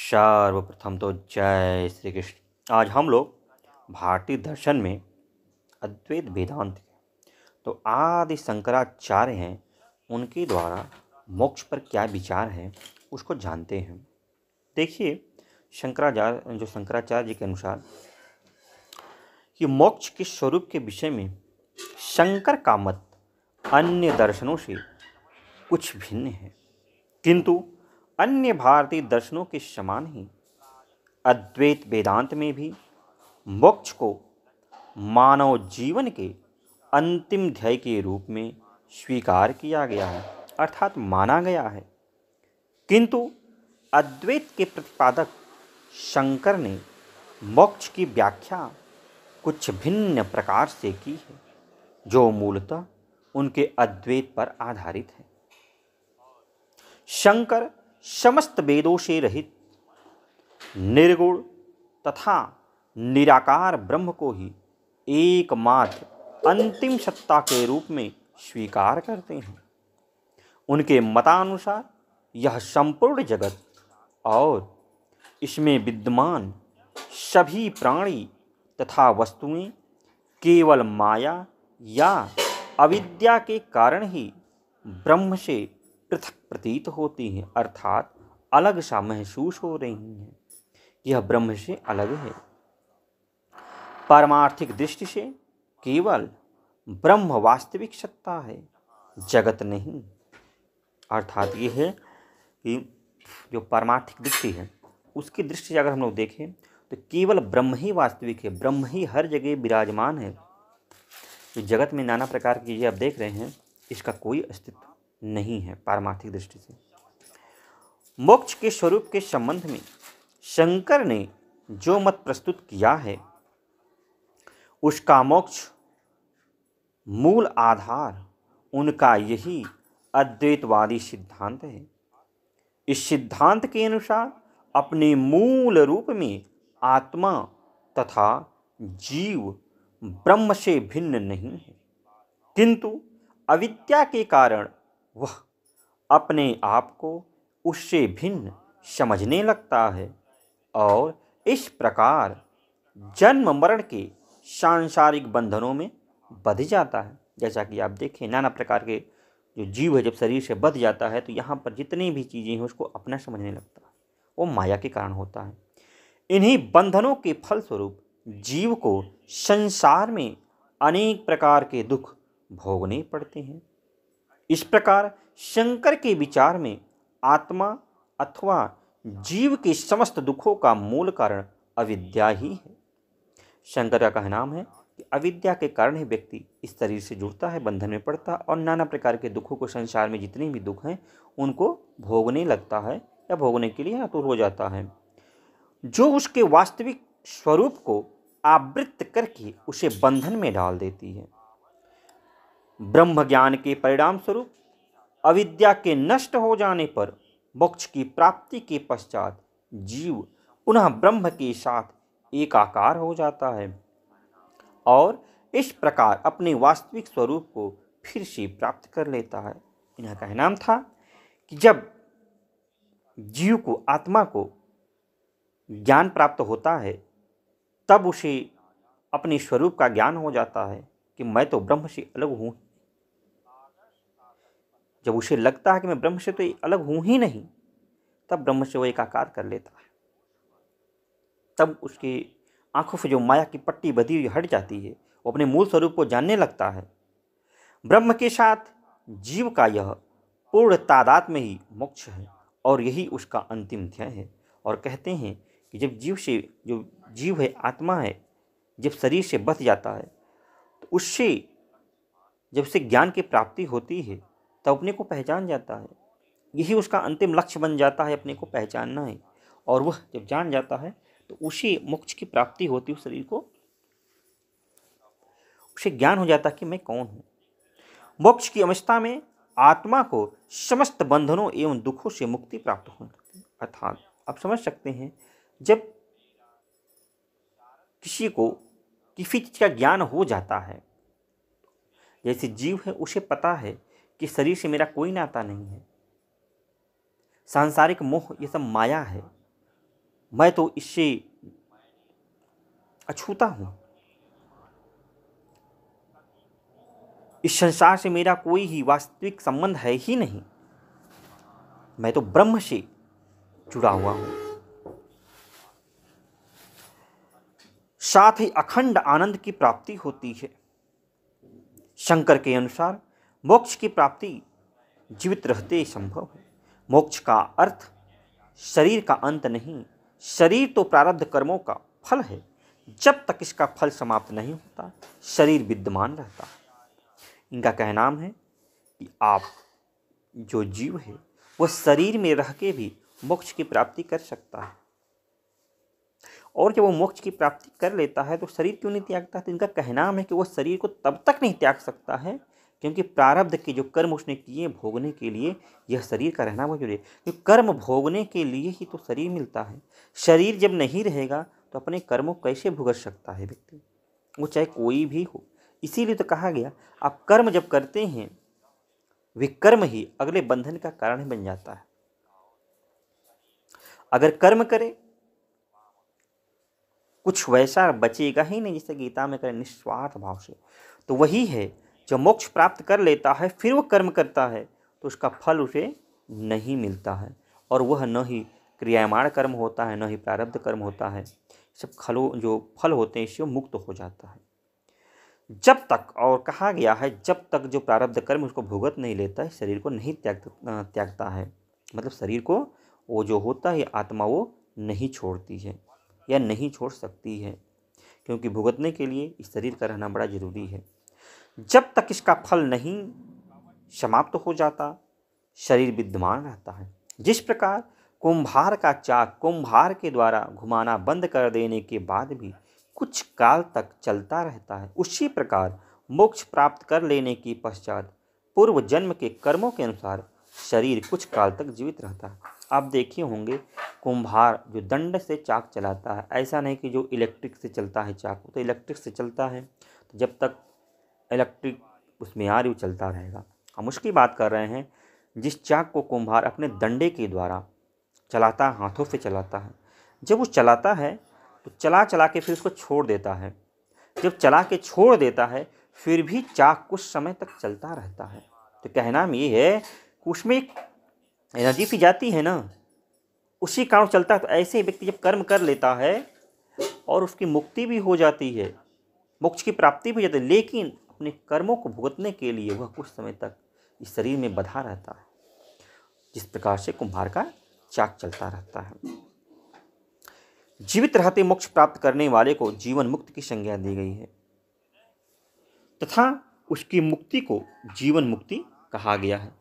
सर्वप्रथम तो जय श्री कृष्ण आज हम लोग भारतीय दर्शन में अद्वैत वेदांत तो आदि शंकराचार्य हैं उनके द्वारा मोक्ष पर क्या विचार है उसको जानते हैं देखिए शंकराचार्य जो शंकराचार्य जी के अनुसार कि मोक्ष के स्वरूप के विषय में शंकर का मत अन्य दर्शनों से कुछ भिन्न है किंतु अन्य भारतीय दर्शनों के समान ही अद्वैत वेदांत में भी मोक्ष को मानव जीवन के अंतिम ध्यय के रूप में स्वीकार किया गया है अर्थात माना गया है किंतु अद्वैत के प्रतिपादक शंकर ने मोक्ष की व्याख्या कुछ भिन्न प्रकार से की है जो मूलतः उनके अद्वैत पर आधारित है शंकर समस्त वेदों से रहित निर्गुण तथा निराकार ब्रह्म को ही एकमात्र अंतिम सत्ता के रूप में स्वीकार करते हैं उनके मतानुसार यह संपूर्ण जगत और इसमें विद्यमान सभी प्राणी तथा वस्तुएं केवल माया या अविद्या के कारण ही ब्रह्म से पृथक प्रतीत होती हैं अर्थात अलग सा महसूस हो रही हैं यह ब्रह्म से अलग है परमार्थिक दृष्टि से केवल ब्रह्म वास्तविक सत्ता है जगत नहीं अर्थात ये है कि जो परमार्थिक दृष्टि है उसकी दृष्टि से अगर हम लोग देखें तो केवल ब्रह्म ही वास्तविक है ब्रह्म ही हर जगह विराजमान है जो जगत में नाना प्रकार की ये आप देख रहे हैं इसका कोई अस्तित्व नहीं है पारमार्थिक दृष्टि से मोक्ष के स्वरूप के संबंध में शंकर ने जो मत प्रस्तुत किया है उसका मोक्ष मूल आधार उनका यही अद्वैतवादी सिद्धांत है इस सिद्धांत के अनुसार अपने मूल रूप में आत्मा तथा जीव ब्रह्म से भिन्न नहीं है किंतु अविद्या के कारण वह अपने आप को उससे भिन्न समझने लगता है और इस प्रकार जन्म मरण के सांसारिक बंधनों में बध जाता है जैसा कि आप देखें नाना प्रकार के जो जीव है जब शरीर से बध जाता है तो यहाँ पर जितनी भी चीज़ें हैं उसको अपना समझने लगता है वो माया के कारण होता है इन्हीं बंधनों के फलस्वरूप जीव को संसार में अनेक प्रकार के दुख भोगने पड़ते हैं इस प्रकार शंकर के विचार में आत्मा अथवा जीव के समस्त दुखों का मूल कारण अविद्या ही है शंकर का कहना नाम है कि अविद्या के कारण ही व्यक्ति इस शरीर से जुड़ता है बंधन में पड़ता और नाना प्रकार के दुखों को संसार में जितने भी दुख हैं उनको भोगने लगता है या भोगने के लिए आतुर हो जाता है जो उसके वास्तविक स्वरूप को आवृत्त करके उसे बंधन में डाल देती है ब्रह्म ज्ञान के परिणाम स्वरूप अविद्या के नष्ट हो जाने पर मोक्ष की प्राप्ति के पश्चात जीव पुनः ब्रह्म के साथ एकाकार हो जाता है और इस प्रकार अपने वास्तविक स्वरूप को फिर से प्राप्त कर लेता है इन्हें का नाम था कि जब जीव को आत्मा को ज्ञान प्राप्त होता है तब उसे अपने स्वरूप का ज्ञान हो जाता है कि मैं तो ब्रह्म से अलग हूँ जब उसे लगता है कि मैं ब्रह्म से तो अलग हूँ ही नहीं तब ब्रह्म से वो एकाकार कर लेता है तब उसकी आंखों से जो माया की पट्टी बधी हुई हट जाती है वो अपने मूल स्वरूप को जानने लगता है ब्रह्म के साथ जीव का यह पूर्ण तादाद में ही मोक्ष है और यही उसका अंतिम ध्यय है और कहते हैं कि जब जीव से जो जीव है आत्मा है जब शरीर से बच जाता है तो उससे जब से ज्ञान की प्राप्ति होती है तो अपने को पहचान जाता है यही उसका अंतिम लक्ष्य बन जाता है अपने को पहचानना है और वह जब जान जाता है तो उसी मोक्ष की प्राप्ति होती है उस शरीर को उसे ज्ञान हो जाता है कि मैं कौन हूँ मोक्ष की अवस्था में आत्मा को समस्त बंधनों एवं दुखों से मुक्ति प्राप्त हो सकती है अर्थात आप समझ सकते हैं जब किसी को किसी चीज़ का ज्ञान हो जाता है जैसे जीव है उसे पता है कि शरीर से मेरा कोई नाता नहीं है सांसारिक मोह ये सब माया है मैं तो इससे अछूता हूँ इस संसार से मेरा कोई ही वास्तविक संबंध है ही नहीं मैं तो ब्रह्म से जुड़ा हुआ हूँ साथ ही अखंड आनंद की प्राप्ति होती है शंकर के अनुसार मोक्ष की प्राप्ति जीवित रहते ही संभव है मोक्ष का अर्थ शरीर का अंत नहीं शरीर तो प्रारब्ध कर्मों का फल है जब तक इसका फल समाप्त नहीं होता शरीर विद्यमान रहता है इनका कहना है कि आप जो जीव है वह शरीर में रह के भी मोक्ष की प्राप्ति कर सकता है और जब वो मोक्ष की प्राप्ति कर लेता है तो शरीर क्यों नहीं त्यागता है तो इनका कहना है कि वह शरीर को तब तक नहीं त्याग सकता है क्योंकि प्रारब्ध के जो कर्म उसने किए भोगने के लिए यह शरीर का रहना बहुत जरूरी है क्योंकि कर्म भोगने के लिए ही तो शरीर मिलता है शरीर जब नहीं रहेगा तो अपने कर्मों कैसे भुगत सकता है व्यक्ति वो चाहे कोई भी हो इसीलिए तो कहा गया आप कर्म जब करते हैं विकर्म ही अगले बंधन का कारण बन जाता है अगर कर्म करें कुछ वैसा बचेगा ही नहीं जैसे गीता में करें निस्वार्थ भाव से तो वही है जब मोक्ष प्राप्त कर लेता है फिर वह कर्म करता है तो उसका फल उसे नहीं मिलता है और वह न ही क्रियामाण कर्म होता है न ही प्रारब्ध कर्म होता है सब खलो जो फल होते हैं इससे मुक्त हो जाता है जब तक और कहा गया है जब तक जो प्रारब्ध कर्म उसको भुगत नहीं लेता है शरीर को नहीं त्याग त्यागता है मतलब शरीर को वो जो होता है आत्मा वो नहीं छोड़ती है या नहीं छोड़ सकती है क्योंकि भुगतने के लिए इस शरीर का रहना बड़ा ज़रूरी है जब तक इसका फल नहीं समाप्त तो हो जाता शरीर विद्यमान रहता है जिस प्रकार कुंभार का चाक कुंभार के द्वारा घुमाना बंद कर देने के बाद भी कुछ काल तक चलता रहता है उसी प्रकार मोक्ष प्राप्त कर लेने के पश्चात पूर्व जन्म के कर्मों के अनुसार शरीर कुछ काल तक जीवित रहता है आप देखे होंगे कुंभार जो दंड से चाक चलाता है ऐसा नहीं कि जो इलेक्ट्रिक से चलता है चाक वो तो इलेक्ट्रिक से चलता है तो जब तक इलेक्ट्रिक उसमें आ रही चलता रहेगा हम उसकी बात कर रहे हैं जिस चाक को कुम्हार अपने डंडे के द्वारा चलाता हाथों से चलाता है जब वो चलाता है तो चला चला के फिर उसको छोड़ देता है जब चला के छोड़ देता है फिर भी चाक कुछ समय तक चलता रहता है तो कहना ये है कि उसमें एनर्जी भी जाती है ना उसी कारण चलता है तो ऐसे व्यक्ति जब कर्म कर लेता है और उसकी मुक्ति भी हो जाती है मोक्ष की प्राप्ति भी हो जाती है लेकिन अपने कर्मों को भुगतने के लिए वह कुछ समय तक इस शरीर में बधा रहता है जिस प्रकार से कुम्हार का चाक चलता रहता है जीवित रहते मोक्ष प्राप्त करने वाले को जीवन मुक्त की संज्ञा दी गई है तथा उसकी मुक्ति को जीवन मुक्ति कहा गया है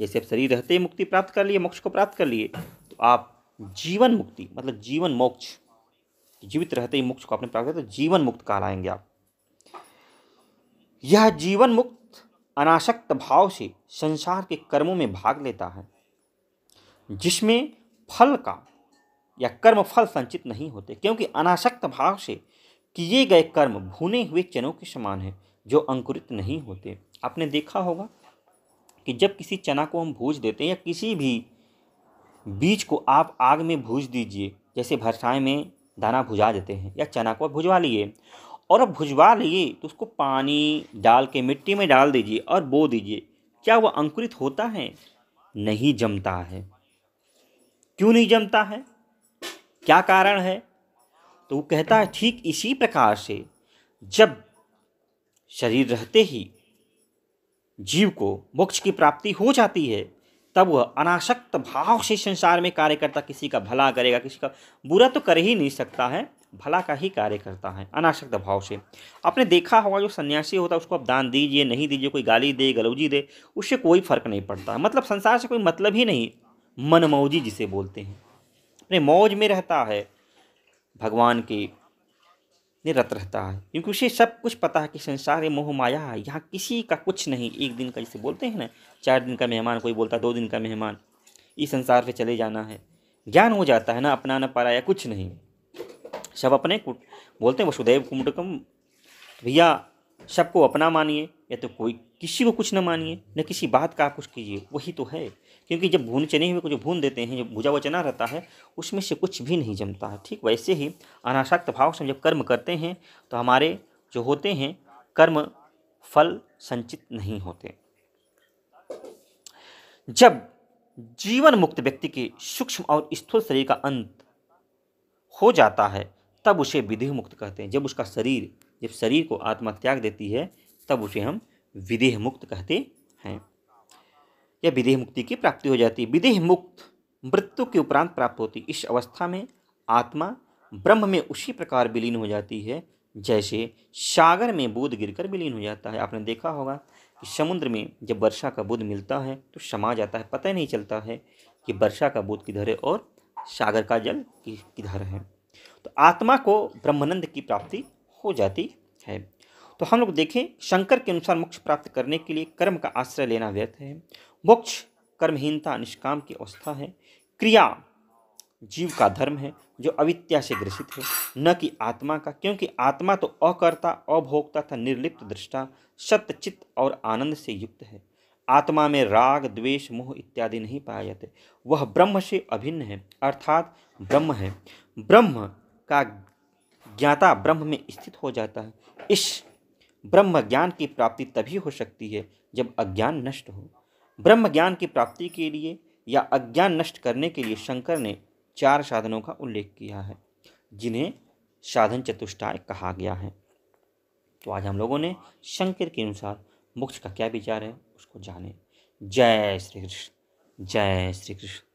जैसे आप शरीर रहते ही मुक्ति प्राप्त कर लिए मोक्ष को प्राप्त कर लिए तो आप जीवन मुक्ति मतलब जीवन मोक्ष जीवित रहते ही मोक्ष को आपने प्राप्त किया तो जीवन मुक्त कहलाएंगे आप यह जीवन मुक्त अनाशक्त भाव से संसार के कर्मों में भाग लेता है जिसमें फल का या कर्म फल संचित नहीं होते क्योंकि अनाशक्त भाव से किए गए कर्म भुने हुए चनों के समान है जो अंकुरित नहीं होते आपने देखा होगा कि जब किसी चना को हम भूज देते हैं या किसी भी बीज को आप आग में भूज दीजिए जैसे भरसाएँ में दाना भुजा देते हैं या चना को भुजवा लिए और अब भुजवा लिए तो उसको पानी डाल के मिट्टी में डाल दीजिए और बो दीजिए क्या वह अंकुरित होता है नहीं जमता है क्यों नहीं जमता है क्या कारण है तो वो कहता है ठीक इसी प्रकार से जब शरीर रहते ही जीव को मोक्ष की प्राप्ति हो जाती है तब वह अनाशक्त भाव से संसार में कार्य करता किसी का भला करेगा किसी का बुरा तो कर ही नहीं सकता है भला का ही कार्य करता है अनाशक्त भाव से आपने देखा होगा जो सन्यासी होता है उसको आप दान दीजिए नहीं दीजिए कोई गाली दे गलौजी दे उससे कोई फर्क नहीं पड़ता मतलब संसार से कोई मतलब ही नहीं मनमौजी जिसे बोलते हैं अपने मौज में रहता है भगवान के निरत रहता है क्योंकि उसे सब कुछ पता है कि संसार ये मोह माया है यहाँ किसी का कुछ नहीं एक दिन का जिसे बोलते हैं ना चार दिन का मेहमान कोई बोलता दो दिन का मेहमान इस संसार पे चले जाना है ज्ञान हो जाता है ना अपना ना पराया कुछ नहीं सब अपने कुट बोलते हैं वसुदेव कुटुकम भैया सबको अपना मानिए या तो कोई किसी को कुछ ना मानिए न किसी बात का कुछ कीजिए वही तो है क्योंकि जब भून चने हुए को जो भून देते हैं जो भूजा व चना रहता है उसमें से कुछ भी नहीं जमता है ठीक वैसे ही अनाशक्त भाव से हम जब कर्म करते हैं तो हमारे जो होते हैं कर्म फल संचित नहीं होते जब जीवन मुक्त व्यक्ति के सूक्ष्म और स्थूल शरीर का अंत हो जाता है तब उसे विदेह मुक्त कहते हैं जब उसका शरीर जब शरीर को आत्मा त्याग देती है तब उसे हम विदेह मुक्त कहते हैं या विदेह मुक्ति की प्राप्ति हो जाती है विदेह मुक्त मृत्यु के उपरांत प्राप्त होती इस अवस्था में आत्मा ब्रह्म में उसी प्रकार विलीन हो जाती है जैसे सागर में गिर गिरकर विलीन हो जाता है आपने देखा होगा कि समुद्र में जब वर्षा का बुध मिलता है तो समा जाता है पता ही नहीं चलता है कि वर्षा का बुध किधर है और सागर का जल किधर है तो आत्मा को ब्रह्मानंद की प्राप्ति हो जाती है तो हम लोग देखें शंकर के अनुसार मोक्ष प्राप्त करने के लिए कर्म का आश्रय लेना व्यर्थ है मोक्ष कर्महीनता निष्काम की अवस्था है क्रिया जीव का धर्म है जो अविद्या से ग्रसित है न कि आत्मा का क्योंकि आत्मा तो अकर्ता अभोक्ता था निर्लिप्त दृष्टा सत्य चित्त और आनंद से युक्त है आत्मा में राग द्वेष मोह इत्यादि नहीं पाया जाते वह ब्रह्म से अभिन्न है अर्थात ब्रह्म है ब्रह्म का ज्ञाता ब्रह्म में स्थित हो जाता है इस ब्रह्म ज्ञान की प्राप्ति तभी हो सकती है जब अज्ञान नष्ट हो ब्रह्म ज्ञान की प्राप्ति के लिए या अज्ञान नष्ट करने के लिए शंकर ने चार साधनों का उल्लेख किया है जिन्हें साधन चतुष्टाय कहा गया है तो आज हम लोगों ने शंकर के अनुसार मोक्ष का क्या विचार है उसको जाने जय श्री कृष्ण जय श्री कृष्ण